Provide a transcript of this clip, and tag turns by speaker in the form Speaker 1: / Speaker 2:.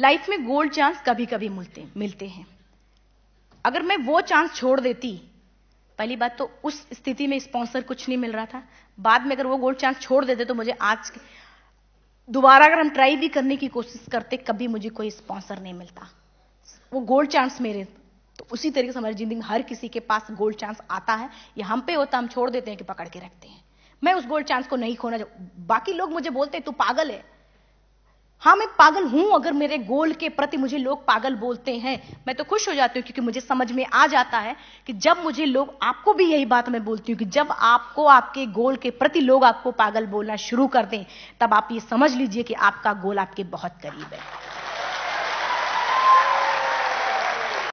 Speaker 1: life में gold chance कभी कभी मिलते मिलते हैं अगर मैं वो चांस छोड़ देती पहली बात तो उस स्थिति में स्पॉन्सर कुछ नहीं मिल रहा था बाद में अगर वो गोल्ड चांस छोड़ देते तो मुझे आज दोबारा अगर हम ट्राई भी करने की कोशिश करते कभी मुझे कोई स्पॉन्सर नहीं मिलता वो गोल्ड चांस मेरे तो उसी तरीके से हमारी जिंदगी में हर किसी के पास गोल्ड चांस आता है ये हम पे होता हम छोड़ देते हैं कि पकड़ के रखते हैं मैं उस गोल्ड चांस को नहीं खोना बाकी लोग मुझे बोलते तू पागल है हाँ मैं पागल हूं अगर मेरे गोल के प्रति मुझे लोग पागल बोलते हैं मैं तो खुश हो जाती हूँ क्योंकि मुझे समझ में आ जाता है कि जब मुझे लोग आपको भी यही बात मैं बोलती हूँ कि जब आपको आपके गोल के प्रति लोग आपको पागल बोलना शुरू कर दें तब आप ये समझ लीजिए कि आपका गोल आपके बहुत करीब है